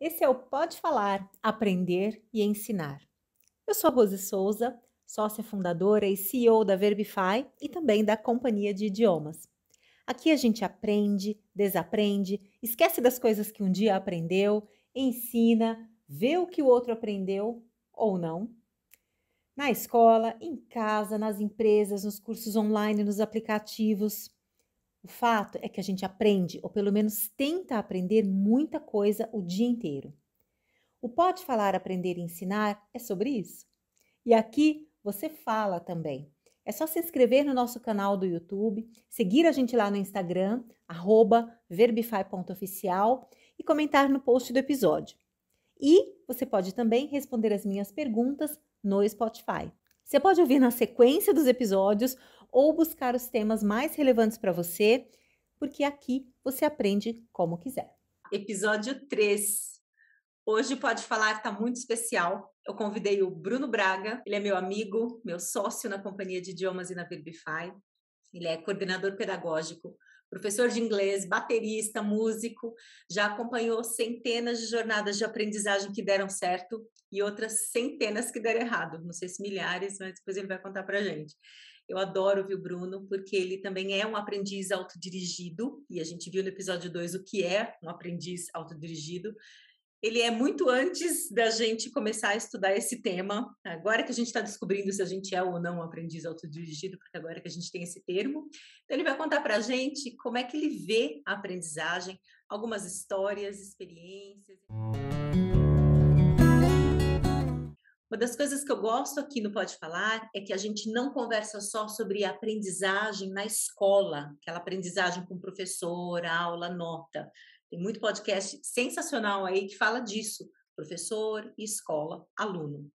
Esse é o Pode Falar, Aprender e Ensinar. Eu sou a Rose Souza, sócia fundadora e CEO da Verbify e também da Companhia de Idiomas. Aqui a gente aprende, desaprende, esquece das coisas que um dia aprendeu, ensina, vê o que o outro aprendeu ou não. Na escola, em casa, nas empresas, nos cursos online, nos aplicativos. O fato é que a gente aprende, ou pelo menos tenta aprender, muita coisa o dia inteiro. O Pode Falar, Aprender e Ensinar é sobre isso. E aqui você fala também. É só se inscrever no nosso canal do YouTube, seguir a gente lá no Instagram, verbify.oficial e comentar no post do episódio. E você pode também responder as minhas perguntas no Spotify. Você pode ouvir na sequência dos episódios ou buscar os temas mais relevantes para você, porque aqui você aprende como quiser. Episódio 3. Hoje pode falar está muito especial. Eu convidei o Bruno Braga, ele é meu amigo, meu sócio na Companhia de Idiomas e na Verbify. Ele é coordenador pedagógico, professor de inglês, baterista, músico, já acompanhou centenas de jornadas de aprendizagem que deram certo e outras centenas que deram errado. Não sei se milhares, mas depois ele vai contar para gente. Eu adoro ouvir o Bruno, porque ele também é um aprendiz autodirigido, e a gente viu no episódio 2 o que é um aprendiz autodirigido. Ele é muito antes da gente começar a estudar esse tema. Agora que a gente está descobrindo se a gente é ou não um aprendiz autodirigido, porque agora que a gente tem esse termo. Então, ele vai contar para a gente como é que ele vê a aprendizagem, algumas histórias, experiências. Música uma das coisas que eu gosto aqui no Pode Falar é que a gente não conversa só sobre aprendizagem na escola, aquela aprendizagem com professor, aula, nota. Tem muito podcast sensacional aí que fala disso, professor, escola, aluno.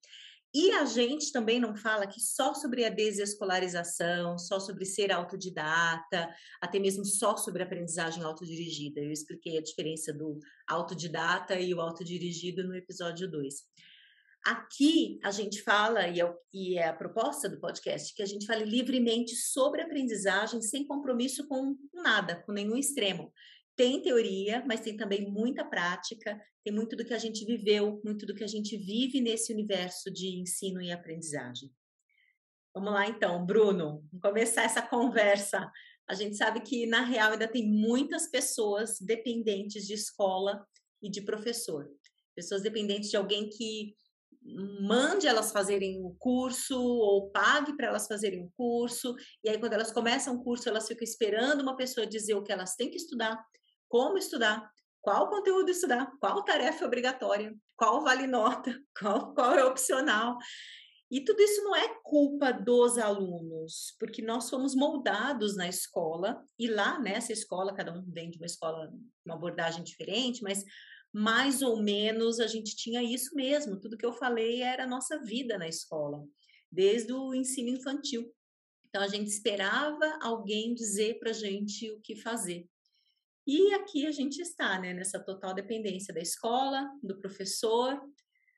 E a gente também não fala que só sobre a desescolarização, só sobre ser autodidata, até mesmo só sobre aprendizagem autodirigida. Eu expliquei a diferença do autodidata e o autodirigido no episódio 2. Aqui a gente fala, é e é, a proposta do podcast, que a gente fale livremente sobre aprendizagem, sem compromisso com nada, com nenhum extremo. Tem teoria, mas tem também muita prática, tem muito do que a gente viveu, muito do que a gente vive nesse universo de ensino e aprendizagem. Vamos lá então, Bruno, vamos começar essa conversa. A gente sabe que, na real, ainda tem muitas pessoas dependentes de escola e de professor. Pessoas dependentes de alguém que mande elas fazerem um curso ou pague para elas fazerem um curso. E aí, quando elas começam um curso, elas ficam esperando uma pessoa dizer o que elas têm que estudar, como estudar, qual conteúdo estudar, qual tarefa obrigatória, qual vale nota, qual, qual é opcional. E tudo isso não é culpa dos alunos, porque nós fomos moldados na escola, e lá nessa escola, cada um vem de uma escola, uma abordagem diferente, mas mais ou menos a gente tinha isso mesmo. Tudo que eu falei era a nossa vida na escola, desde o ensino infantil. Então a gente esperava alguém dizer para a gente o que fazer. E aqui a gente está, né, nessa total dependência da escola, do professor,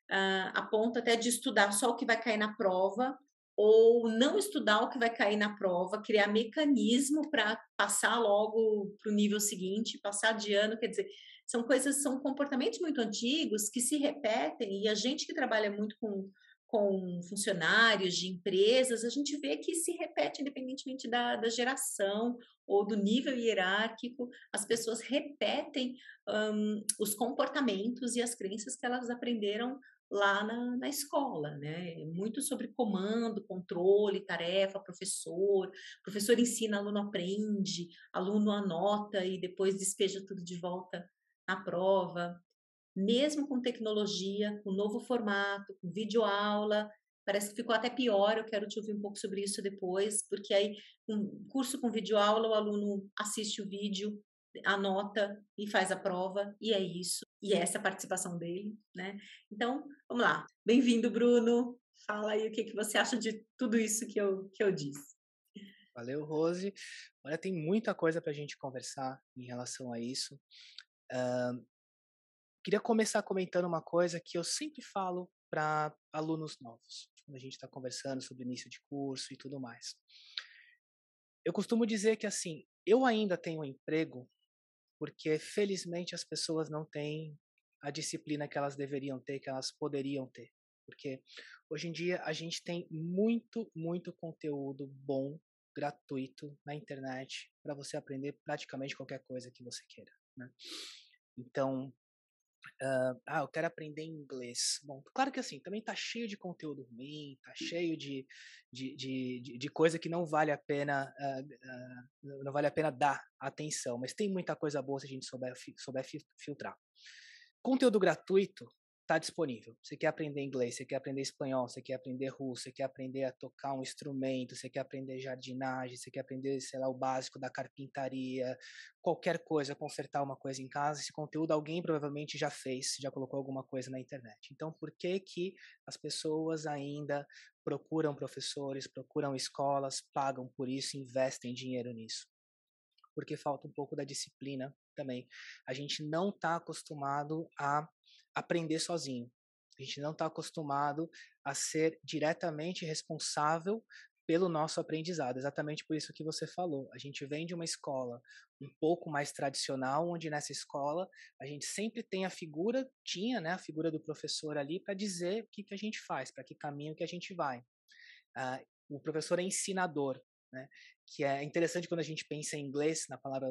ah, a ponto até de estudar só o que vai cair na prova, ou não estudar o que vai cair na prova, criar mecanismo para passar logo para o nível seguinte, passar de ano, quer dizer, são coisas, são comportamentos muito antigos que se repetem e a gente que trabalha muito com, com funcionários de empresas, a gente vê que se repete independentemente da, da geração ou do nível hierárquico, as pessoas repetem um, os comportamentos e as crenças que elas aprenderam lá na, na, escola, né? Muito sobre comando, controle, tarefa, professor. Professor ensina, aluno aprende, aluno anota e depois despeja tudo de volta na prova, mesmo com tecnologia, com novo formato, com videoaula, parece que ficou até pior, eu quero te ouvir um pouco sobre isso depois, porque aí um curso com videoaula, o aluno assiste o vídeo, anota e faz a prova, e é isso, e é essa a participação dele, né? Então, vamos lá. Bem-vindo, Bruno. Fala aí o que, que você acha de tudo isso que eu, que eu disse. Valeu, Rose. Olha, tem muita coisa para a gente conversar em relação a isso. Uh, queria começar comentando uma coisa que eu sempre falo para alunos novos, quando a gente está conversando sobre início de curso e tudo mais. Eu costumo dizer que, assim, eu ainda tenho um emprego porque, felizmente, as pessoas não têm a disciplina que elas deveriam ter, que elas poderiam ter. Porque hoje em dia a gente tem muito, muito conteúdo bom, gratuito na internet para você aprender praticamente qualquer coisa que você queira. Né? Então, uh, ah, eu quero aprender inglês. Bom, claro que assim, também tá cheio de conteúdo ruim, tá cheio de, de, de, de, de coisa que não vale a pena uh, uh, não vale a pena dar atenção, mas tem muita coisa boa se a gente souber, souber filtrar. Conteúdo gratuito, está disponível. Você quer aprender inglês, você quer aprender espanhol, você quer aprender russo, você quer aprender a tocar um instrumento, você quer aprender jardinagem, você quer aprender, sei lá, o básico da carpintaria, qualquer coisa, consertar uma coisa em casa, esse conteúdo alguém provavelmente já fez, já colocou alguma coisa na internet. Então, por que que as pessoas ainda procuram professores, procuram escolas, pagam por isso, investem dinheiro nisso? Porque falta um pouco da disciplina também. A gente não está acostumado a aprender sozinho. A gente não está acostumado a ser diretamente responsável pelo nosso aprendizado, exatamente por isso que você falou. A gente vem de uma escola um pouco mais tradicional, onde nessa escola a gente sempre tem a figura, tinha né, a figura do professor ali para dizer o que, que a gente faz, para que caminho que a gente vai. Uh, o professor é ensinador, né? que é interessante quando a gente pensa em inglês, na palavra,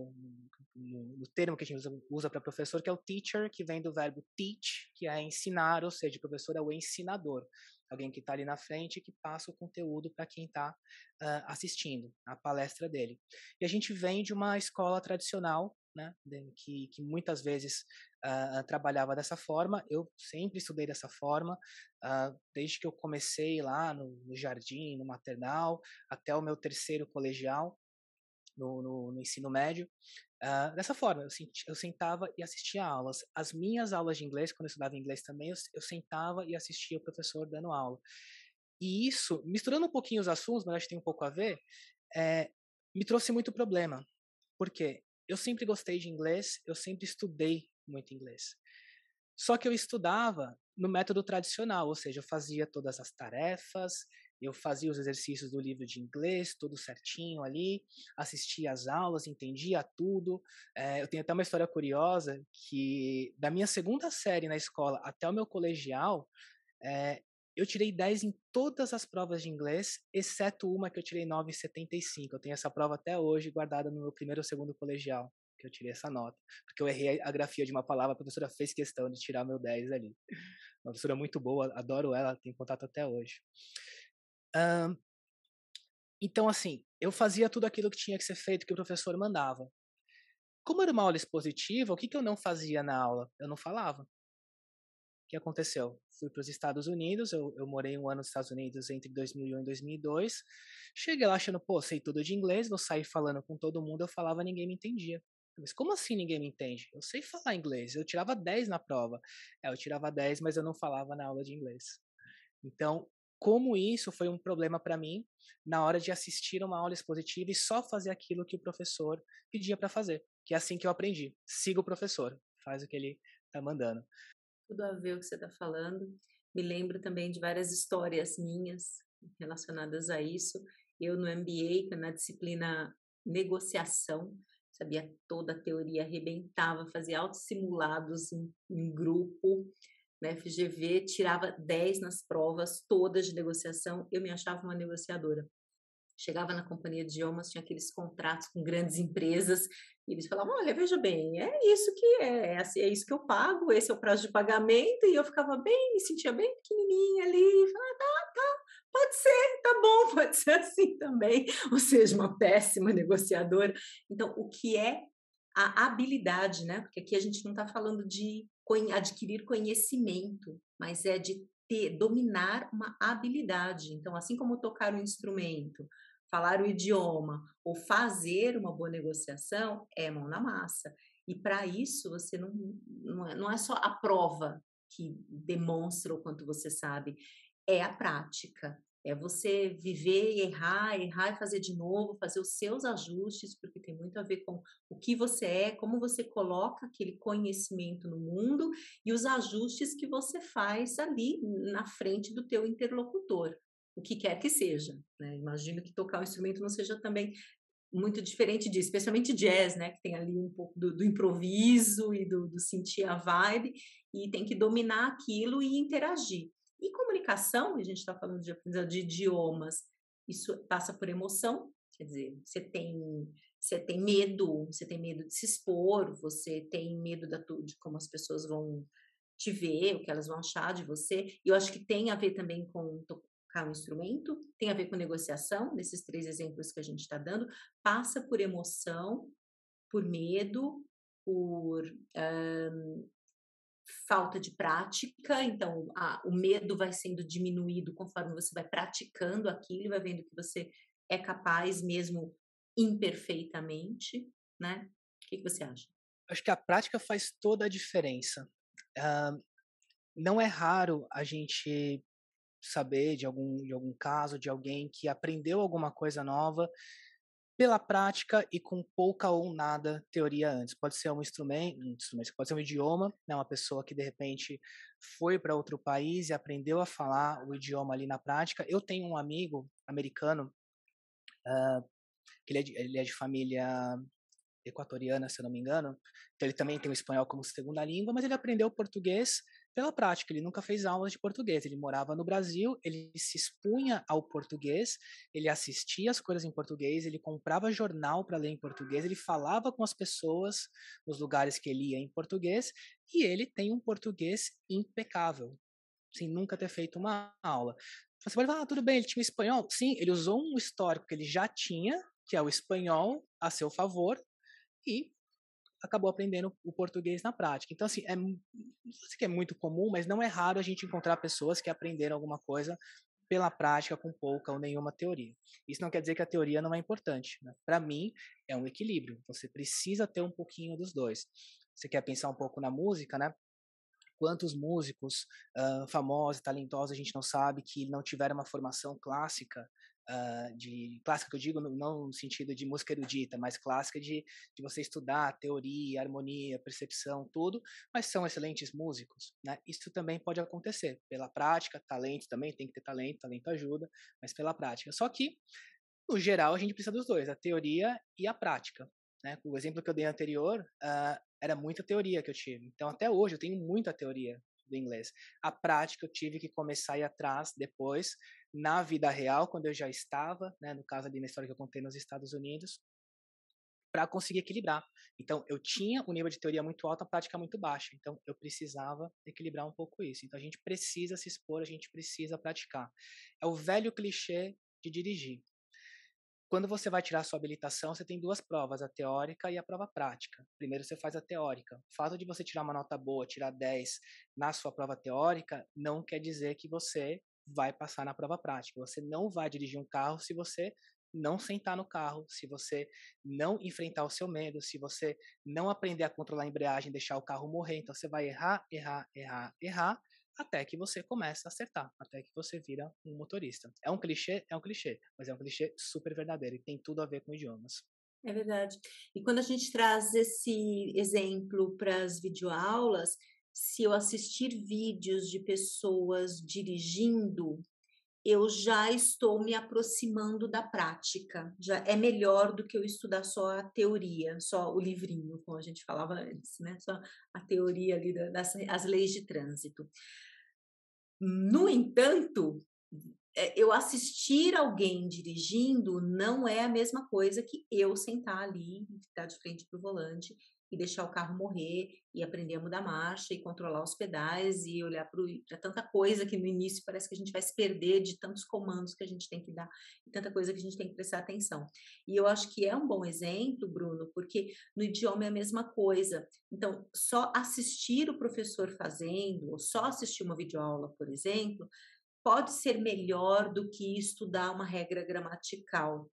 no, no termo que a gente usa, usa para professor, que é o teacher, que vem do verbo teach, que é ensinar, ou seja, o professor é o ensinador, alguém que está ali na frente e que passa o conteúdo para quem está uh, assistindo a palestra dele. E a gente vem de uma escola tradicional, né, que, que muitas vezes uh, trabalhava dessa forma, eu sempre estudei dessa forma, uh, desde que eu comecei lá no, no, jardim, no maternal, até o meu terceiro colegial, no, no, no ensino médio. Uh, dessa forma, eu, senti, eu sentava e assistia aulas. As minhas aulas de inglês, quando eu estudava inglês também, eu, eu sentava e assistia o professor dando aula. E isso, misturando um pouquinho os assuntos, mas acho que tem um pouco a ver, é, me trouxe muito problema. Porque eu sempre gostei de inglês, eu sempre estudei muito inglês. Só que eu estudava no método tradicional, ou seja, eu fazia todas as tarefas, eu fazia os exercícios do livro de inglês, tudo certinho ali, assistia às aulas, entendia tudo. É, eu tenho até uma história curiosa que da minha segunda série na escola até o meu colegial, é, eu tirei 10 em todas as provas de inglês, exceto uma que eu tirei 9,75. Eu tenho essa prova até hoje guardada no meu primeiro ou segundo colegial que eu tirei essa nota, porque eu errei a grafia de uma palavra, a professora fez questão de tirar meu 10 ali. Uma professora muito boa, adoro ela, tenho contato até hoje. Um, então, assim, eu fazia tudo aquilo que tinha que ser feito, que o professor mandava. Como era uma aula expositiva, o que, que eu não fazia na aula? Eu não falava o que aconteceu? Fui para os Estados Unidos, eu, eu, morei um ano nos Estados Unidos entre 2001 e 2002. Cheguei lá achando, pô, sei tudo de inglês, vou sair falando com todo mundo. Eu falava, ninguém me entendia. Mas como assim ninguém me entende? Eu sei falar inglês, eu tirava 10 na prova. É, eu tirava 10, mas eu não falava na aula de inglês. Então, como isso foi um problema para mim na hora de assistir uma aula expositiva e só fazer aquilo que o professor pedia para fazer, que é assim que eu aprendi. Siga o professor, faz o que ele tá mandando. Tudo a ver o que você tá falando. Me lembro também de várias histórias minhas relacionadas a isso. Eu no MBA, é na disciplina negociação, sabia toda a teoria, arrebentava, fazia autossimulados em, em grupo. Na né, FGV, tirava 10 nas provas todas de negociação, eu me achava uma negociadora. Chegava na companhia de idiomas, tinha aqueles contratos com grandes empresas, e eles falavam: Olha, veja bem, é isso que é, é, assim, é isso que eu pago, esse é o prazo de pagamento, e eu ficava bem, me sentia bem pequenininha ali, falava, ah, tá, pode ser, tá bom, pode ser assim também. Ou seja, uma péssima negociadora. Então, o que é a habilidade, né? Porque aqui a gente não está falando de adquirir conhecimento, mas é de ter, dominar uma habilidade. Então, assim como tocar um instrumento, falar o idioma ou fazer uma boa negociação, é mão na massa. E para isso, você não, não é, não é só a prova que demonstra o quanto você sabe, é a prática. É você viver e errar, errar e fazer de novo, fazer os seus ajustes, porque tem muito a ver com o que você é, como você coloca aquele conhecimento no mundo e os ajustes que você faz ali na frente do teu interlocutor, o que quer que seja. Né? Imagino que tocar um instrumento não seja também muito diferente disso, especialmente jazz, né? Que tem ali um pouco do, do improviso e do, do, sentir a vibe e tem que dominar aquilo e interagir. E comunicação, a gente está falando de aprendizado de idiomas, isso passa por emoção, quer dizer, você tem você tem medo, você tem medo de se expor, você tem medo da, de como as pessoas vão te ver, o que elas vão achar de você. E eu acho que tem a ver também com tocar um instrumento, tem a ver com negociação, nesses três exemplos que a gente está dando, passa por emoção, por medo, por falta de prática, então a, o medo vai sendo diminuído conforme você vai praticando aquilo, vai vendo que você é capaz mesmo imperfeitamente, né? O que, que você acha? Acho que a prática faz toda a diferença. Uh, não é raro a gente saber de algum, de algum caso de alguém que aprendeu alguma coisa nova pela prática e com pouca ou nada teoria antes. Pode ser um instrumento, um instrumento pode ser um idioma, né? uma pessoa que de repente foi para outro país e aprendeu a falar o idioma ali na prática. Eu tenho um amigo americano, uh, que ele é, de, ele é de família equatoriana, se eu não me engano, então ele também tem o espanhol como segunda língua, mas ele aprendeu português pela prática, ele nunca fez aulas de português, ele morava no Brasil, ele se expunha ao português, ele assistia as coisas em português, ele comprava jornal para ler em português, ele falava com as pessoas nos lugares que ele ia em português, e ele tem um português impecável, sem nunca ter feito uma aula. Você pode falar, ah, tudo bem, ele tinha espanhol? Sim, ele usou um histórico que ele já tinha, que é o espanhol, a seu favor, e acabou aprendendo o português na prática. Então, assim, é, que é muito comum, mas não é raro a gente encontrar pessoas que aprenderam alguma coisa pela prática com pouca ou nenhuma teoria. Isso não quer dizer que a teoria não é importante. Né? Para mim, é um equilíbrio. Você precisa ter um pouquinho dos dois. Você quer pensar um pouco na música, né? Quantos músicos uh, famosos, talentosos, a gente não sabe que não tiveram uma formação clássica uh, de clássica que eu digo não no sentido de música erudita, mas clássica de, de você estudar teoria, harmonia, percepção, tudo, mas são excelentes músicos, né? Isso também pode acontecer pela prática, talento também tem que ter talento, talento ajuda, mas pela prática. Só que no geral a gente precisa dos dois, a teoria e a prática. Né? O exemplo que eu dei anterior uh, era muita teoria que eu tive, então até hoje eu tenho muita teoria do inglês. A prática eu tive que começar a ir atrás depois na vida real, quando eu já estava, né, no caso ali na história que eu contei nos Estados Unidos, para conseguir equilibrar. Então, eu tinha um nível de teoria muito alto, a prática muito baixa. Então, eu precisava equilibrar um pouco isso. Então, a gente precisa se expor, a gente precisa praticar. É o velho clichê de dirigir. Quando você vai tirar sua habilitação, você tem duas provas, a teórica e a prova prática. Primeiro você faz a teórica. O fato de você tirar uma nota boa, tirar 10 na sua prova teórica, não quer dizer que você vai passar na prova prática. Você não vai dirigir um carro se você não sentar no carro, se você não enfrentar o seu medo, se você não aprender a controlar a embreagem, deixar o carro morrer, então você vai errar, errar, errar, errar, até que você comece a acertar, até que você vira um motorista. É um clichê, é um clichê, mas é um clichê super verdadeiro e tem tudo a ver com idiomas. É verdade. E quando a gente traz esse exemplo para as videoaulas, se eu assistir vídeos de pessoas dirigindo, eu já estou me aproximando da prática. Já é melhor do que eu estudar só a teoria, só o livrinho, como a gente falava antes, né? Só a teoria ali das as leis de trânsito. No entanto, é, eu assistir alguém dirigindo não é a mesma coisa que eu sentar ali, ficar de frente para o volante e deixar o carro morrer e aprender a mudar a marcha e controlar os pedais e olhar para tanta coisa que no início parece que a gente vai se perder de tantos comandos que a gente tem que dar e tanta coisa que a gente tem que prestar atenção. E eu acho que é um bom exemplo, Bruno, porque no idioma é a mesma coisa. Então, só assistir o professor fazendo, ou só assistir uma videoaula, por exemplo, pode ser melhor do que estudar uma regra gramatical.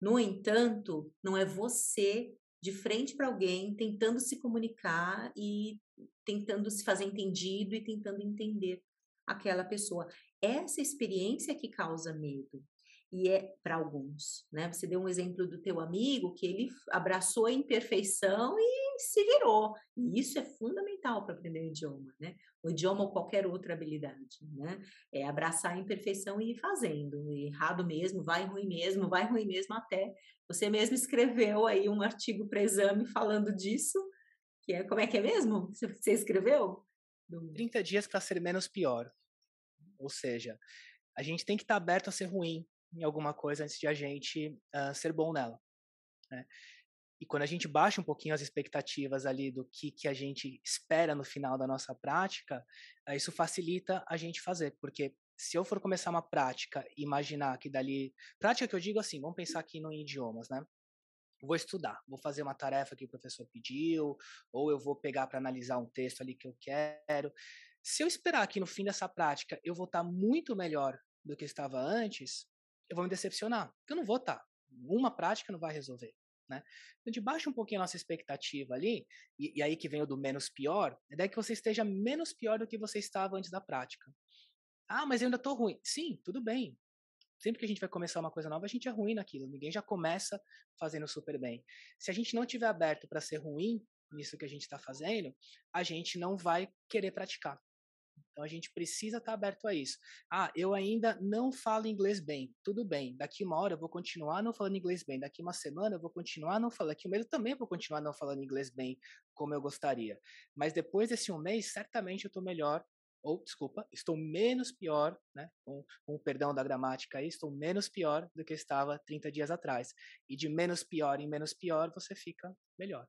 No entanto, não é você de frente para alguém, tentando se comunicar e tentando se fazer entendido e tentando entender aquela pessoa. Essa experiência que causa medo e é para alguns, né? Você deu um exemplo do teu amigo que ele abraçou a imperfeição e se virou. E isso é fundamental para aprender o idioma, né? O idioma ou qualquer outra habilidade, né? É abraçar a imperfeição e ir fazendo. Errado mesmo, vai ruim mesmo, vai ruim mesmo até. Você mesmo escreveu aí um artigo para exame falando disso, que é como é que é mesmo? Você escreveu? 30 dias para ser menos pior. Ou seja, a gente tem que estar tá aberto a ser ruim em alguma coisa antes de a gente uh, ser bom nela. Né? E quando a gente baixa um pouquinho as expectativas ali do que, que a gente espera no final da nossa prática, eh, isso facilita a gente fazer, porque se eu for começar uma prática, imaginar que dali. Prática que eu digo assim, vamos pensar aqui no idiomas, né? Vou estudar, vou fazer uma tarefa que o professor pediu, ou eu vou pegar para analisar um texto ali que eu quero. Se eu esperar que no fim dessa prática eu vou estar muito melhor do que estava antes, eu vou me decepcionar, porque eu não vou estar. Uma prática não vai resolver né? Então, baixa um pouquinho a nossa expectativa ali, e, e aí que vem o do menos pior, é daí que você esteja menos pior do que você estava antes da prática. Ah, mas eu ainda estou ruim. Sim, tudo bem, sempre que a gente vai começar uma coisa nova, a gente é ruim naquilo. Ninguém já começa fazendo super bem. Se a gente não tiver aberto para ser ruim nisso que a gente está fazendo, a gente não vai querer praticar. Então a gente precisa estar tá aberto a isso. Ah, eu ainda não falo inglês bem. Tudo bem. Daqui uma hora eu vou continuar não falando inglês bem. Daqui uma semana eu vou continuar não falando. Daqui um mês eu também vou continuar não falando inglês bem como eu gostaria. Mas depois desse um mês, certamente eu estou melhor ou desculpa, estou menos pior, né, com, com o perdão da gramática aí, estou menos pior do que estava 30 dias atrás. E de menos pior em menos pior, você fica melhor.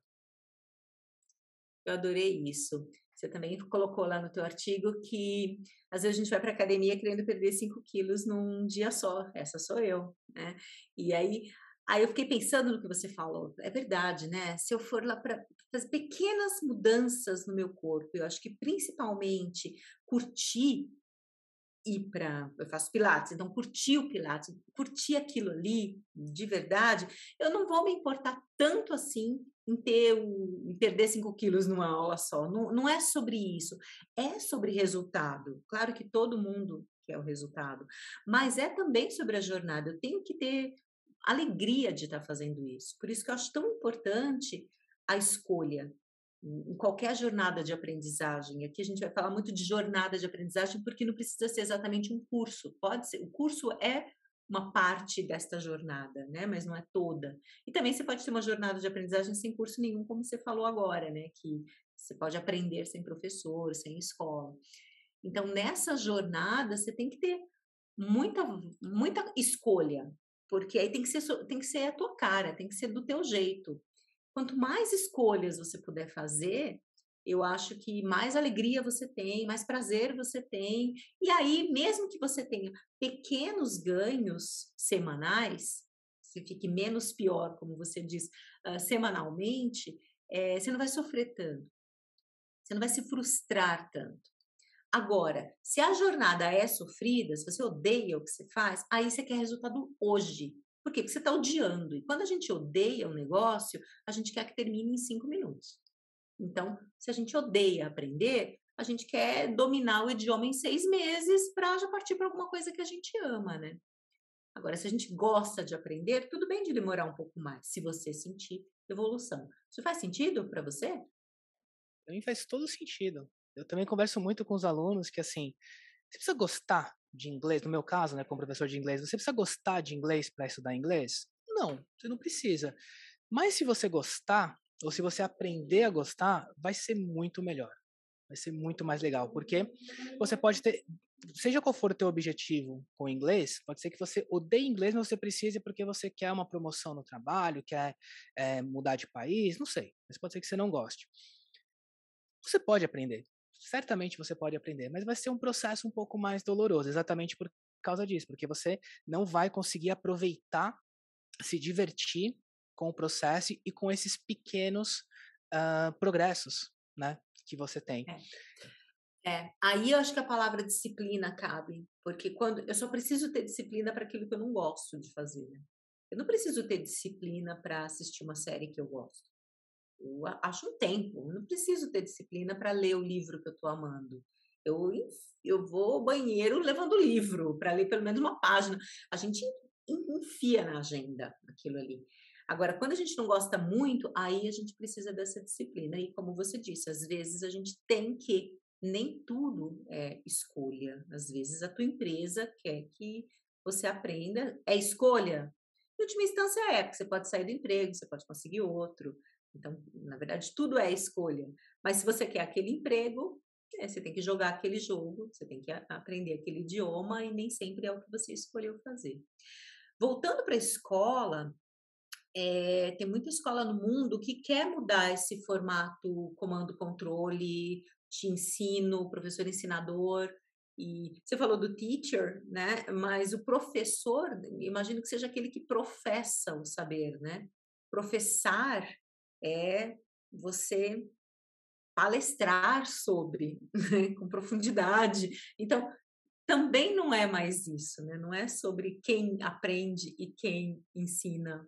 Eu adorei isso. Você também colocou lá no teu artigo que às vezes a gente vai para academia querendo perder 5 quilos num dia só. Essa sou eu, né? E aí, aí eu fiquei pensando no que você falou. É verdade, né? Se eu for lá para fazer pequenas mudanças no meu corpo, eu acho que principalmente curtir ir para. Eu faço Pilates, então curti o Pilates, curti aquilo ali de verdade, eu não vou me importar tanto assim em, ter o, em perder 5 quilos numa aula só. Não, não é sobre isso, é sobre resultado. Claro que todo mundo quer o resultado, mas é também sobre a jornada. Eu tenho que ter alegria de estar tá fazendo isso. Por isso que eu acho tão importante a escolha em qualquer jornada de aprendizagem. Aqui a gente vai falar muito de jornada de aprendizagem porque não precisa ser exatamente um curso. Pode ser, o curso é uma parte desta jornada, né? Mas não é toda. E também você pode ter uma jornada de aprendizagem sem curso nenhum, como você falou agora, né? Que você pode aprender sem professor, sem escola. Então, nessa jornada, você tem que ter muita, muita escolha, porque aí tem que ser, tem que ser a tua cara, tem que ser do teu jeito quanto mais escolhas você puder fazer, eu acho que mais alegria você tem, mais prazer você tem. E aí, mesmo que você tenha pequenos ganhos semanais, você fique menos pior, como você diz, uh, semanalmente, é, você não vai sofrer tanto. Você não vai se frustrar tanto. Agora, se a jornada é sofrida, se você odeia o que você faz, aí você quer resultado hoje. Por quê? Porque você está odiando. E quando a gente odeia um negócio, a gente quer que termine em cinco minutos. Então, se a gente odeia aprender, a gente quer dominar o idioma em seis meses para já partir para alguma coisa que a gente ama, né? Agora, se a gente gosta de aprender, tudo bem de demorar um pouco mais, se você sentir evolução. Isso faz sentido para você? Para mim faz todo sentido. Eu também converso muito com os alunos que, assim, você precisa gostar de inglês, no meu caso, né, como professor de inglês, você precisa gostar de inglês para estudar inglês? Não, você não precisa. Mas se você gostar, ou se você aprender a gostar, vai ser muito melhor. Vai ser muito mais legal, porque você pode ter, seja qual for o teu objetivo com inglês, pode ser que você odeie inglês, mas você precise porque você quer uma promoção no trabalho, quer é, mudar de país, não sei. Mas pode ser que você não goste. Você pode aprender certamente você pode aprender, mas vai ser um processo um pouco mais doloroso, exatamente por causa disso, porque você não vai conseguir aproveitar, se divertir com o processo e com esses pequenos uh, progressos, né, que você tem. É. é. aí eu acho que a palavra disciplina cabe, porque quando eu só preciso ter disciplina para aquilo que eu não gosto de fazer. Né? Eu não preciso ter disciplina para assistir uma série que eu gosto. Eu acho um tempo, não preciso ter disciplina para ler o livro que eu estou amando. Eu, eu vou ao banheiro levando o livro para ler pelo menos uma página. A gente enfia na agenda aquilo ali. Agora, quando a gente não gosta muito, aí a gente precisa dessa disciplina. E como você disse, às vezes a gente tem que, nem tudo é escolha. Às vezes a tua empresa quer que você aprenda, é escolha. Em última instância é, porque você pode sair do emprego, você pode conseguir outro, então, na verdade, tudo é escolha. Mas se você quer aquele emprego, é, você tem que jogar aquele jogo, você tem que aprender aquele idioma e nem sempre é o que você escolheu fazer. Voltando para a escola, é, tem muita escola no mundo que quer mudar esse formato comando-controle, te ensino, professor ensinador. E você falou do teacher, né? Mas o professor, imagino que seja aquele que professa o saber, né? Professar é você palestrar sobre, né, com profundidade. Então, também não é mais isso, né? não é sobre quem aprende e quem ensina,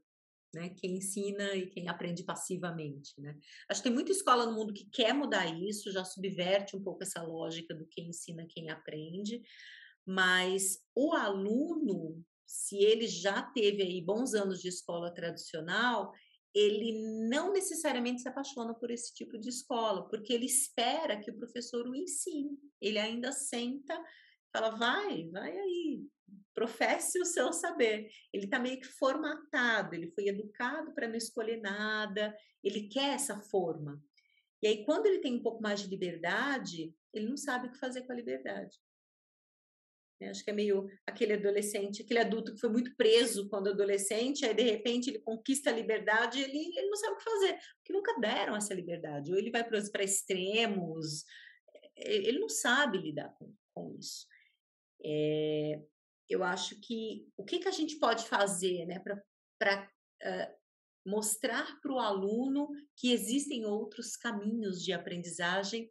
né? quem ensina e quem aprende passivamente. Né? Acho que tem muita escola no mundo que quer mudar isso, já subverte um pouco essa lógica do quem ensina, quem aprende, mas o aluno, se ele já teve aí bons anos de escola tradicional, ele não necessariamente se apaixona por esse tipo de escola, porque ele espera que o professor o ensine. Ele ainda senta, fala, vai, vai aí, professe o seu saber. Ele está meio que formatado, ele foi educado para não escolher nada, ele quer essa forma. E aí, quando ele tem um pouco mais de liberdade, ele não sabe o que fazer com a liberdade. Né? Acho que é meio aquele adolescente, aquele adulto que foi muito preso quando adolescente, aí de repente ele conquista a liberdade e ele, ele não sabe o que fazer, porque nunca deram essa liberdade. Ou ele vai para extremos, é, é, ele não sabe lidar com, com isso. É, eu acho que o que, que a gente pode fazer né, para uh, mostrar para o aluno que existem outros caminhos de aprendizagem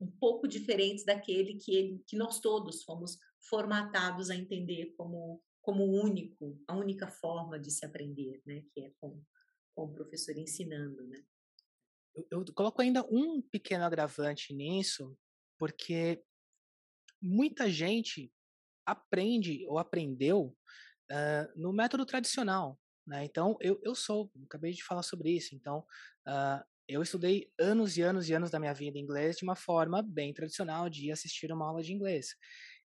um pouco diferentes daquele que, ele, que nós todos fomos formatados a entender como como único, a única forma de se aprender, né, que é com, com o professor ensinando, né? Eu, eu coloco ainda um pequeno agravante nisso, porque muita gente aprende ou aprendeu uh, no método tradicional. Né? Então, eu, eu sou, acabei de falar sobre isso. Então, uh, eu estudei anos e anos e anos da minha vida inglês de uma forma bem tradicional de assistir uma aula de inglês.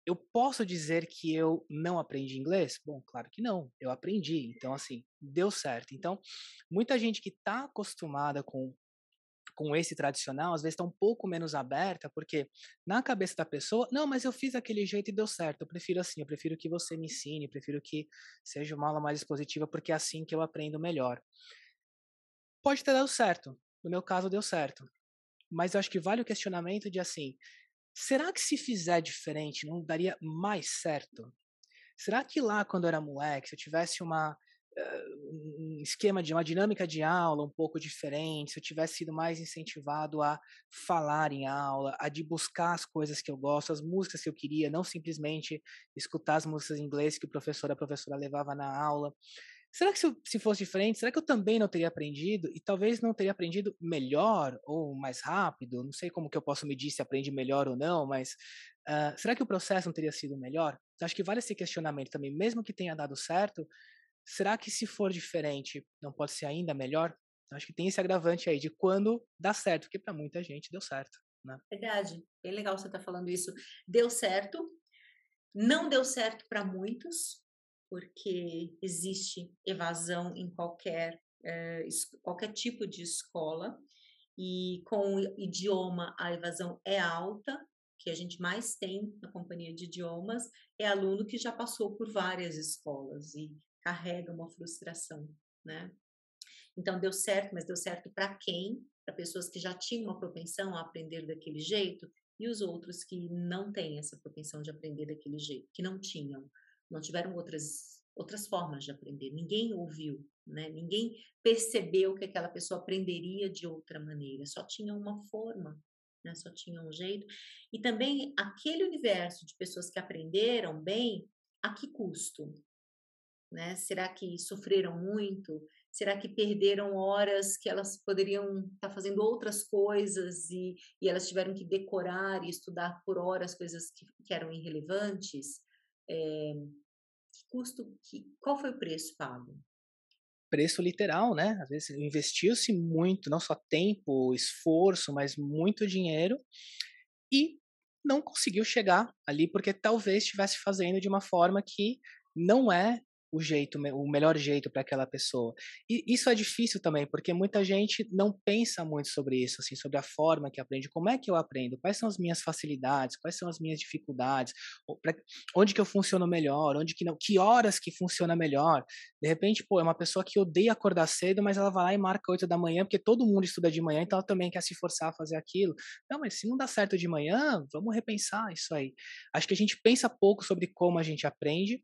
Eu posso dizer que eu não aprendi inglês? Bom, claro que não. Eu aprendi. Então, assim, deu certo. Então, muita gente que está acostumada com com esse tradicional, às vezes está um pouco menos aberta, porque na cabeça da pessoa, não, mas eu fiz daquele jeito e deu certo, eu prefiro assim, eu prefiro que você me ensine, eu prefiro que seja uma aula mais expositiva, porque é assim que eu aprendo melhor. Pode ter dado certo, no meu caso deu certo, mas eu acho que vale o questionamento de assim, Será que se fizer diferente não daria mais certo? Será que lá quando eu era moleque, se eu tivesse uma eh, um esquema de uma dinâmica de aula um pouco diferente, se eu tivesse sido mais incentivado a falar em aula, a de buscar as coisas que eu gosto, as músicas que eu queria, não simplesmente escutar as músicas em inglês que o professor a professora levava na aula será que se, se fosse diferente, será que eu também não teria aprendido? E talvez não teria aprendido melhor ou mais rápido? Não sei como que eu posso medir se aprende melhor ou não, mas uh, será que o processo não teria sido melhor? Então, acho que vale esse questionamento também, mesmo que tenha dado certo, será que se for diferente, não pode ser ainda melhor? Então, acho que tem esse agravante aí de quando dá certo, porque para muita gente deu certo. Né? Verdade, bem legal você estar tá falando isso. Deu certo, não deu certo para muitos, porque existe evasão em qualquer, eh, qualquer tipo de escola, e com o idioma a evasão é alta, que a gente mais tem na companhia de idiomas, é aluno que já passou por várias escolas e carrega uma frustração, né? Então deu certo, mas deu certo para quem? Para pessoas que já tinham uma propensão a aprender daquele jeito e os outros que não têm essa propensão de aprender daquele jeito, que não tinham não tiveram outras outras formas de aprender. Ninguém ouviu, né? Ninguém percebeu que aquela pessoa aprenderia de outra maneira. Só tinha uma forma, né? Só tinha um jeito. E também aquele universo de pessoas que aprenderam bem, a que custo? Né? Será que sofreram muito? Será que perderam horas que elas poderiam estar tá fazendo outras coisas e, e elas tiveram que decorar e estudar por horas coisas que, que eram irrelevantes? É, custo que qual foi o preço pago? Preço literal, né? Às vezes investiu-se muito, não só tempo, esforço, mas muito dinheiro e não conseguiu chegar ali porque talvez estivesse fazendo de uma forma que não é o jeito, o melhor jeito para aquela pessoa. E isso é difícil também, porque muita gente não pensa muito sobre isso, assim, sobre a forma que aprende, como é que eu aprendo, quais são as minhas facilidades, quais são as minhas dificuldades, onde que eu funciono melhor, onde que não, que horas que funciona melhor. De repente, pô, é uma pessoa que odeia acordar cedo, mas ela vai lá e marca oito da manhã, porque todo mundo estuda de manhã, então ela também quer se forçar a fazer aquilo. Não, mas se não dá certo de manhã, vamos repensar isso aí. Acho que a gente pensa pouco sobre como a gente aprende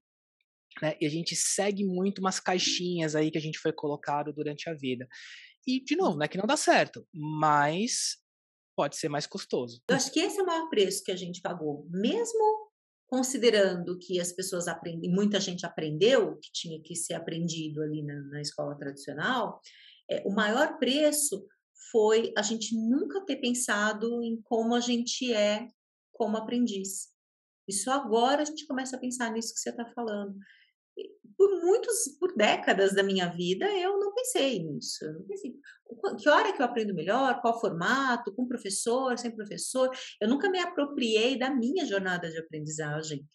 né? E a gente segue muito umas caixinhas aí que a gente foi colocado durante a vida. E, de novo, não é que não dá certo, mas pode ser mais custoso. Eu acho que esse é o maior preço que a gente pagou. Mesmo considerando que as pessoas aprendem, muita gente aprendeu que tinha que ser aprendido ali na, na escola tradicional, é, o maior preço foi a gente nunca ter pensado em como a gente é como aprendiz. E só agora a gente começa a pensar nisso que você está falando por muitos, por décadas da minha vida, eu não pensei nisso. não pensei, que hora que eu aprendo melhor, qual formato, com professor, sem professor. Eu nunca me apropriei da minha jornada de aprendizagem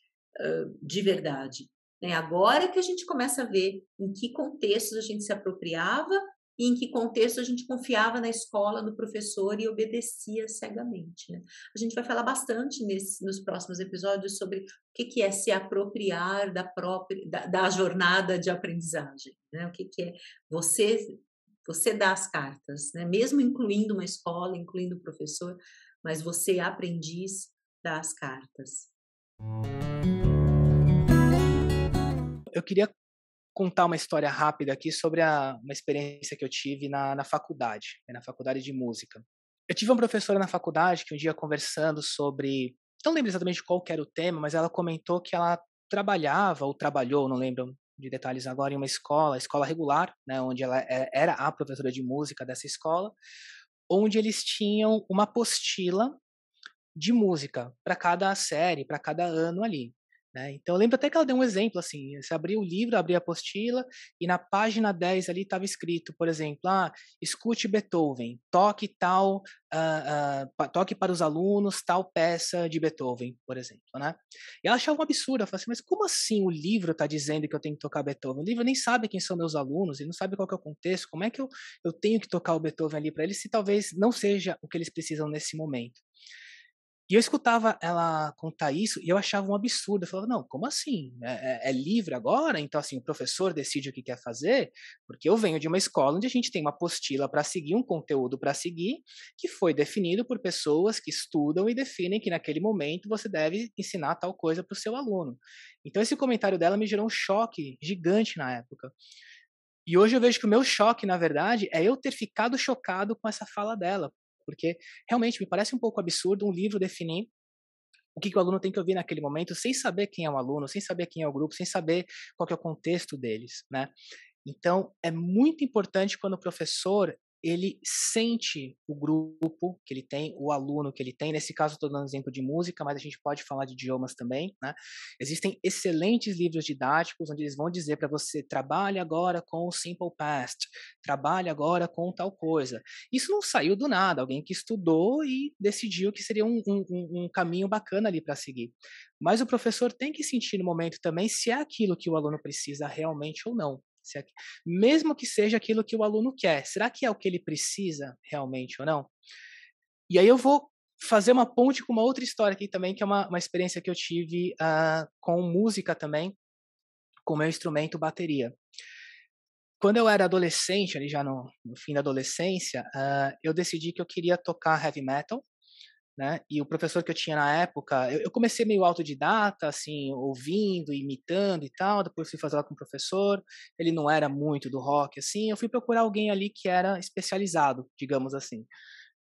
de verdade. Né? Agora é que a gente começa a ver em que contextos a gente se apropriava e em que contexto a gente confiava na escola, no professor e obedecia cegamente. Né? A gente vai falar bastante nesse, nos próximos episódios sobre o que, que é se apropriar da própria da, da jornada de aprendizagem, né? o que, que é você você dá as cartas, né? mesmo incluindo uma escola, incluindo o professor, mas você aprendiz dá as cartas. Eu queria contar uma história rápida aqui sobre a, uma experiência que eu tive na, na faculdade, né, na faculdade de música. Eu tive uma professora na faculdade que um dia conversando sobre, não lembro exatamente qual era o tema, mas ela comentou que ela trabalhava ou trabalhou, não lembro de detalhes agora, em uma escola, escola regular, né, onde ela é, era a professora de música dessa escola, onde eles tinham uma apostila de música para cada série, para cada ano ali. Né? Então, eu lembro até que ela deu um exemplo, assim, você abria o livro, abria a apostila, e na página 10 ali estava escrito, por exemplo, ah, escute Beethoven, toque tal, ah, ah, toque para os alunos tal peça de Beethoven, por exemplo, né? E ela achava um absurdo, ela falou assim, mas como assim o livro está dizendo que eu tenho que tocar Beethoven? O livro nem sabe quem são meus alunos, ele não sabe qual é o contexto, como é que eu, eu tenho que tocar o Beethoven ali para eles, se talvez não seja o que eles precisam nesse momento? E eu escutava ela contar isso e eu achava um absurdo. Eu falava, não, como assim? É, é, é, livre agora? Então, assim, o professor decide o que quer fazer? Porque eu venho de uma escola onde a gente tem uma apostila para seguir, um conteúdo para seguir, que foi definido por pessoas que estudam e definem que naquele momento você deve ensinar tal coisa para o seu aluno. Então, esse comentário dela me gerou um choque gigante na época. E hoje eu vejo que o meu choque, na verdade, é eu ter ficado chocado com essa fala dela, porque realmente me parece um pouco absurdo um livro definir o que, que, o aluno tem que ouvir naquele momento, sem saber quem é o aluno, sem saber quem é o grupo, sem saber qual é o contexto deles, né? Então, é muito importante quando o professor ele sente o grupo que ele tem, o aluno que ele tem. Nesse caso, estou dando exemplo de música, mas a gente pode falar de idiomas também. Né? Existem excelentes livros didáticos onde eles vão dizer para você: trabalhe agora com o simple past, trabalhe agora com tal coisa. Isso não saiu do nada, alguém que estudou e decidiu que seria um, um, um caminho bacana ali para seguir. Mas o professor tem que sentir no momento também se é aquilo que o aluno precisa realmente ou não. Se, mesmo que seja aquilo que o aluno quer, será que é o que ele precisa realmente ou não? E aí eu vou fazer uma ponte com uma outra história aqui também, que é uma, uma experiência que eu tive uh, com música também, com meu instrumento bateria. Quando eu era adolescente, ali já no, no fim da adolescência, uh, eu decidi que eu queria tocar heavy metal, né? E o professor que eu tinha na época, eu, eu, comecei meio autodidata, assim, ouvindo, imitando e tal, depois fui fazer lá com o professor, ele não era muito do rock, assim, eu fui procurar alguém ali que era especializado, digamos assim,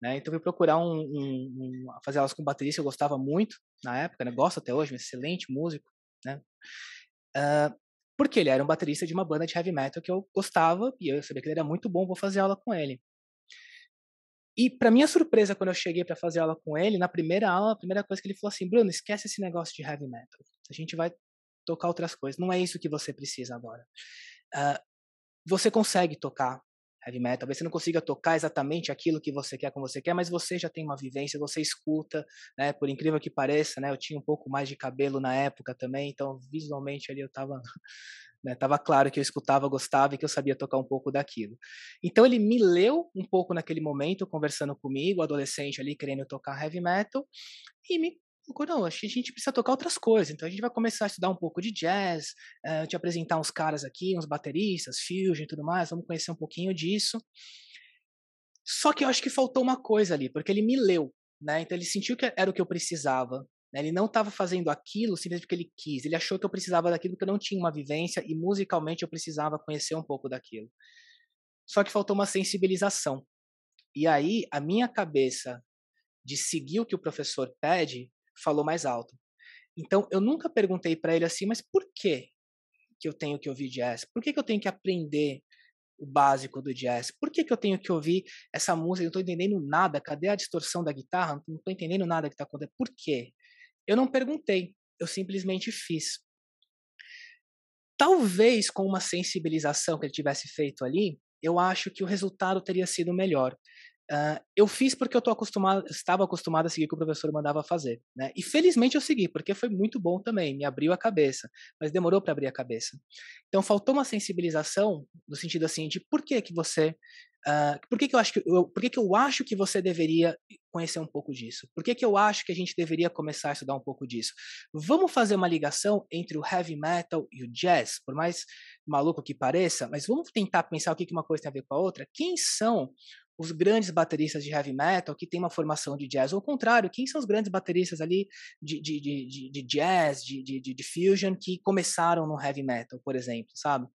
né? Então fui procurar um, um, um fazer aulas com um baterista, eu gostava muito na época, né? Gosto até hoje, um excelente músico, né? Uh, porque ele era um baterista de uma banda de heavy metal que eu gostava e eu sabia que ele era muito bom, vou fazer aula com ele. E para minha surpresa, quando eu cheguei para fazer aula com ele, na primeira aula, a primeira coisa que ele falou assim, Bruno, esquece esse negócio de heavy metal. A gente vai tocar outras coisas. Não é isso que você precisa agora. Uh, você consegue tocar heavy metal. Talvez você não consiga tocar exatamente aquilo que você quer, como você quer, mas você já tem uma vivência, você escuta, né? Por incrível que pareça, né? Eu tinha um pouco mais de cabelo na época também, então visualmente ali eu estava né? Tava claro que eu escutava, gostava e que eu sabia tocar um pouco daquilo. Então ele me leu um pouco naquele momento, conversando comigo, adolescente ali querendo tocar heavy metal, e me não, acho que a gente precisa tocar outras coisas. Então a gente vai começar a estudar um pouco de jazz, uh, te apresentar uns caras aqui, uns bateristas, fusion e tudo mais, vamos conhecer um pouquinho disso. Só que eu acho que faltou uma coisa ali, porque ele me leu, né? Então ele sentiu que era o que eu precisava. Né? Ele não estava fazendo aquilo simplesmente porque ele quis. Ele achou que eu precisava daquilo porque eu não tinha uma vivência e musicalmente eu precisava conhecer um pouco daquilo. Só que faltou uma sensibilização. E aí a minha cabeça de seguir o que o professor pede falou mais alto. Então, eu nunca perguntei para ele assim, mas por que que eu tenho que ouvir jazz? Por que, que eu tenho que aprender o básico do jazz? Por que, que eu tenho que ouvir essa música? Eu não estou entendendo nada. Cadê a distorção da guitarra? Não estou entendendo nada que está acontecendo. Por quê? Eu não perguntei. Eu simplesmente fiz. Talvez com uma sensibilização que ele tivesse feito ali, eu acho que o resultado teria sido melhor. Uh, eu fiz porque eu tô acostumado, estava acostumado a seguir o que o professor mandava fazer, né? E felizmente eu segui, porque foi muito bom também, me abriu a cabeça, mas demorou para abrir a cabeça. Então faltou uma sensibilização no sentido assim de por que que você, uh, por que que eu acho que, eu, por que que eu acho que você deveria conhecer um pouco disso? Por que que eu acho que a gente deveria começar a estudar um pouco disso? Vamos fazer uma ligação entre o heavy metal e o jazz, por mais maluco que pareça, mas vamos tentar pensar o que que uma coisa tem a ver com a outra. Quem são os grandes bateristas de heavy metal que tem uma formação de jazz. Ou ao contrário, quem são os grandes bateristas ali de, de, de, de jazz, de, de, de fusion, que começaram no heavy metal, por exemplo, sabe?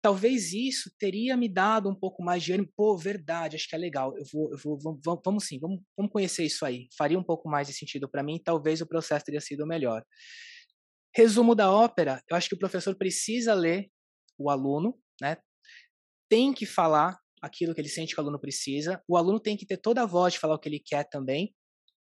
Talvez isso teria me dado um pouco mais de ânimo. Pô, verdade, acho que é legal. Eu vou, eu vou, vamos, vamos sim, vamos, vamos conhecer isso aí. Faria um pouco mais de sentido para mim. Talvez o processo teria sido melhor. Resumo da ópera: eu acho que o professor precisa ler o aluno, né? Tem que falar aquilo que ele sente que o aluno precisa. O aluno tem que ter toda a voz de falar o que ele quer também,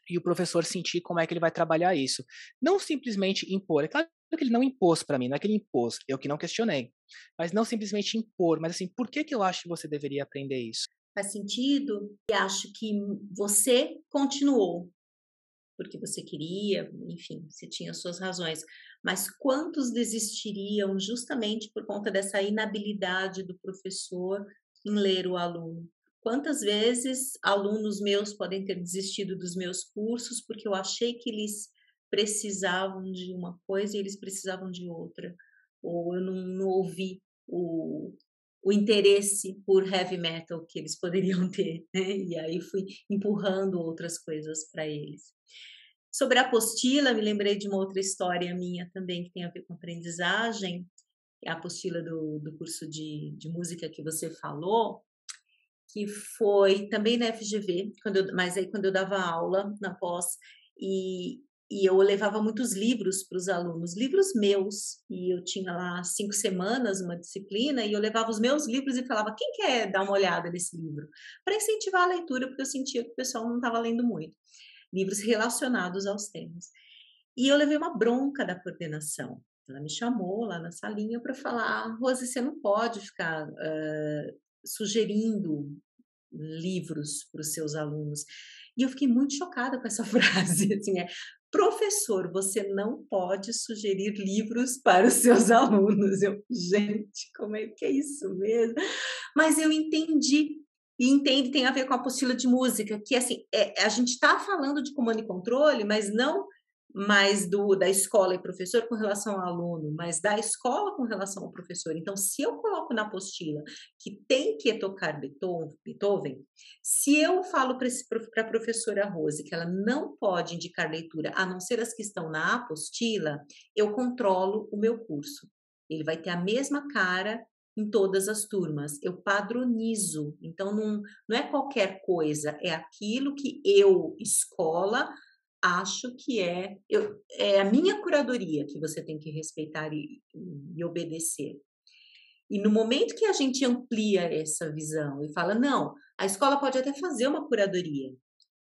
e o professor sentir como é que ele vai trabalhar isso. Não simplesmente impor. É claro que ele não impôs para mim, não é que ele impôs, eu que não questionei. Mas não simplesmente impor, mas assim, por que, que eu acho que você deveria aprender isso? Faz sentido e acho que você continuou, porque você queria, enfim, você tinha suas razões. Mas quantos desistiriam justamente por conta dessa inabilidade do professor em ler o aluno. Quantas vezes alunos meus podem ter desistido dos meus cursos porque eu achei que eles precisavam de uma coisa e eles precisavam de outra, ou eu não, não ouvi o, o interesse por heavy metal que eles poderiam ter, né? E aí fui empurrando outras coisas para eles. Sobre a apostila, me lembrei de uma outra história minha também que tem a ver com aprendizagem a apostila do, do curso de, de música que você falou, que foi também na FGV, quando eu, mas aí quando eu dava aula na pós, e, e eu levava muitos livros para os alunos, livros meus, e eu tinha lá cinco semanas uma disciplina, e eu levava os meus livros e falava, quem quer dar uma olhada nesse livro? Para incentivar a leitura, porque eu sentia que o pessoal não estava lendo muito. Livros relacionados aos temas. E eu levei uma bronca da coordenação, ela me chamou lá na salinha para falar: Rose, você não pode ficar uh, sugerindo livros para os seus alunos. E eu fiquei muito chocada com essa frase, assim, é, professor, você não pode sugerir livros para os seus alunos. Eu, gente, como é que é isso mesmo? Mas eu entendi. E entende, tem a ver com a apostila de música, que assim, é, a gente está falando de comando e controle, mas não mais do da escola e professor com relação ao aluno, mas da escola com relação ao professor. Então, se eu coloco na apostila que tem que tocar Beethoven, se eu falo para a professora Rose que ela não pode indicar leitura a não ser as que estão na apostila, eu controlo o meu curso. Ele vai ter a mesma cara em todas as turmas. Eu padronizo. Então, não, não é qualquer coisa, é aquilo que eu, escola, acho que é, eu, é a minha curadoria que você tem que respeitar e, e obedecer. E no momento que a gente amplia essa visão e fala, não, a escola pode até fazer uma curadoria,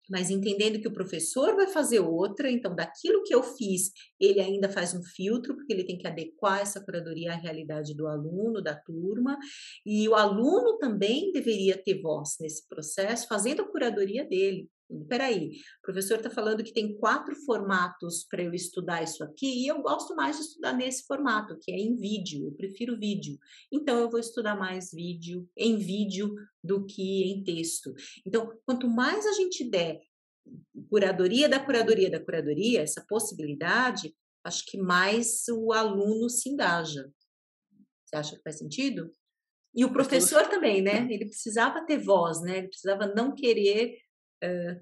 mas entendendo que o professor vai fazer outra, então daquilo que eu fiz, ele ainda faz um filtro, porque ele tem que adequar essa curadoria à realidade do aluno, da turma, e o aluno também deveria ter voz nesse processo, fazendo a curadoria dele peraí, o professor está falando que tem quatro formatos para eu estudar isso aqui, e eu gosto mais de estudar nesse formato, que é em vídeo, eu prefiro vídeo. Então, eu vou estudar mais vídeo, em vídeo, do que em texto. Então, quanto mais a gente der curadoria da curadoria da curadoria, essa possibilidade, acho que mais o aluno se engaja. Você acha que faz sentido? E o professor também, né? Ele precisava ter voz, né? Ele precisava não querer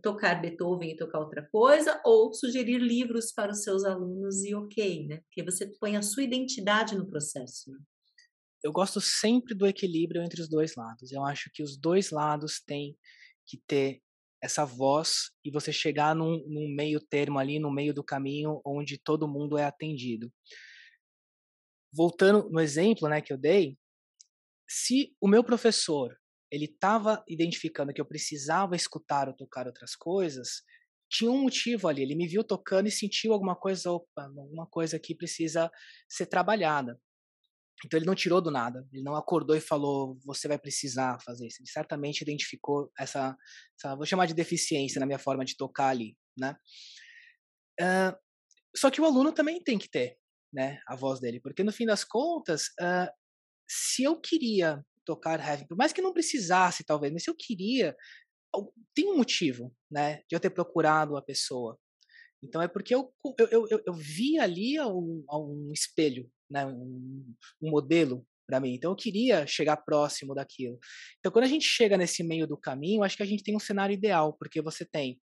tocar Beethoven e tocar outra coisa, ou sugerir livros para os seus alunos e ok, né? Porque você põe a sua identidade no processo. Né? Eu gosto sempre do equilíbrio entre os dois lados. Eu acho que os dois lados têm que ter essa voz e você chegar num, num, meio termo ali, no meio do caminho, onde todo mundo é atendido. Voltando no exemplo né, que eu dei, se o meu professor ele estava identificando que eu precisava escutar ou tocar outras coisas, tinha um motivo ali. Ele me viu tocando e sentiu alguma coisa, opa, alguma coisa que precisa ser trabalhada. Então ele não tirou do nada, ele não acordou e falou, você vai precisar fazer isso. Ele certamente identificou essa, essa vou chamar de deficiência na minha forma de tocar ali, né? Uh, só que o aluno também tem que ter, né, a voz dele, porque no fim das contas, uh, se eu queria tocar heavy, por mais que não precisasse, talvez, mas se eu queria, tem um motivo, né, de eu ter procurado a pessoa. Então é porque eu, eu, eu, eu vi ali um, um espelho, né, um, um modelo para mim. Então eu queria chegar próximo daquilo. Então quando a gente chega nesse meio do caminho, acho que a gente tem um cenário ideal, porque você tem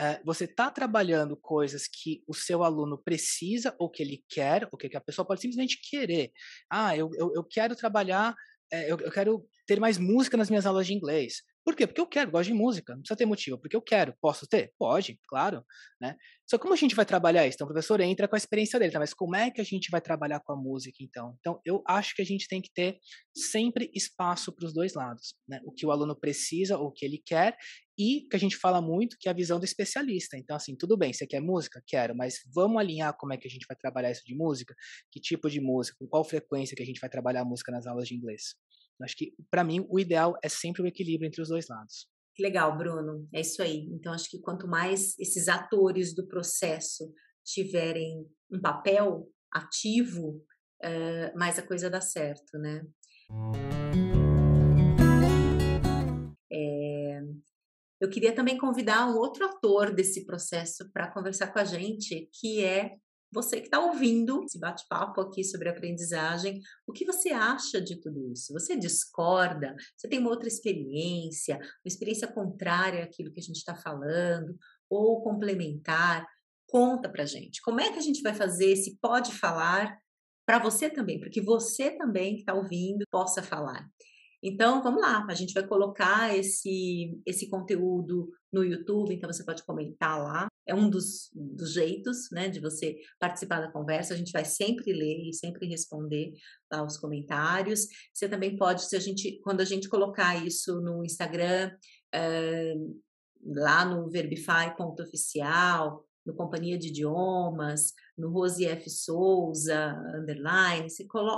uh, você está trabalhando coisas que o seu aluno precisa, ou que ele quer, ou que a pessoa pode simplesmente querer. Ah, eu, eu, eu quero trabalhar é, eu, eu, quero ter mais música nas minhas aulas de inglês. Por quê? Porque eu quero, gosto de música, não precisa ter motivo, porque eu quero. Posso ter? Pode, claro. Né? Só como a gente vai trabalhar isso? Então, o professor entra com a experiência dele, tá? mas como é que a gente vai trabalhar com a música, então? Então, eu acho que a gente tem que ter sempre espaço para os dois lados, né? O que o aluno precisa, ou o que ele quer, e que a gente fala muito, que é a visão do especialista. Então, assim, tudo bem, você quer música? Quero, mas vamos alinhar como é que a gente vai trabalhar isso de música, que tipo de música, com qual frequência que a gente vai trabalhar a música nas aulas de inglês. Eu acho que, para mim, o ideal é sempre o equilíbrio entre os dois lados. Legal, Bruno. É isso aí. Então, acho que quanto mais esses atores do processo tiverem um papel ativo, uh, mais a coisa dá certo, né? Eu queria também convidar um outro ator desse processo para conversar com a gente, que é você que está ouvindo esse bate-papo aqui sobre aprendizagem, o que você acha de tudo isso? Você discorda? Você tem uma outra experiência, uma experiência contrária àquilo que a gente está falando, ou complementar? Conta a gente. Como é que a gente vai fazer esse pode falar para você também, para que você também que está ouvindo possa falar? Então, vamos lá, a gente vai colocar esse, esse conteúdo no YouTube, então você pode comentar lá. É um dos, dos jeitos né, de você participar da conversa. A gente vai sempre ler e sempre responder lá os comentários. Você também pode, se a gente, quando a gente colocar isso no Instagram, é, lá no verbify.oficial, no Companhia de Idiomas, no Rose F. Souza, underline,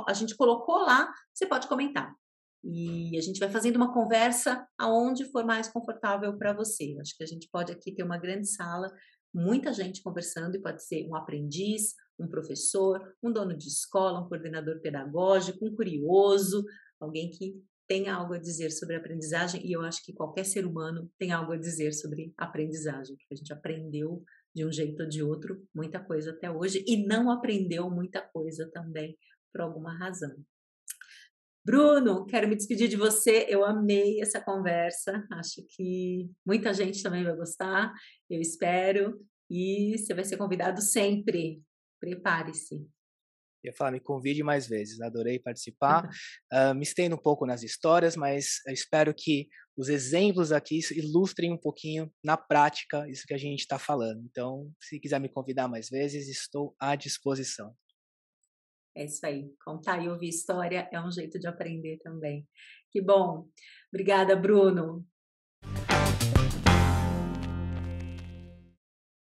a gente colocou lá, você pode comentar. E a gente vai fazendo uma conversa aonde for mais confortável para você. Acho que a gente pode aqui ter uma grande sala, muita gente conversando, e pode ser um aprendiz, um professor, um dono de escola, um coordenador pedagógico, um curioso, alguém que tem algo a dizer sobre aprendizagem, e eu acho que qualquer ser humano tem algo a dizer sobre aprendizagem, porque a gente aprendeu de um jeito ou de outro muita coisa até hoje e não aprendeu muita coisa também por alguma razão. Bruno, quero me despedir de você. Eu amei essa conversa. Acho que muita gente também vai gostar. Eu espero. E você vai ser convidado sempre. Prepare-se. Eu falo, me convide mais vezes. Adorei participar. Uh, me estendo um pouco nas histórias, mas espero que os exemplos aqui ilustrem um pouquinho na prática isso que a gente está falando. Então, se quiser me convidar mais vezes, estou à disposição. É isso aí. Contar e ouvir história é um jeito de aprender também. Que bom. Obrigada, Bruno.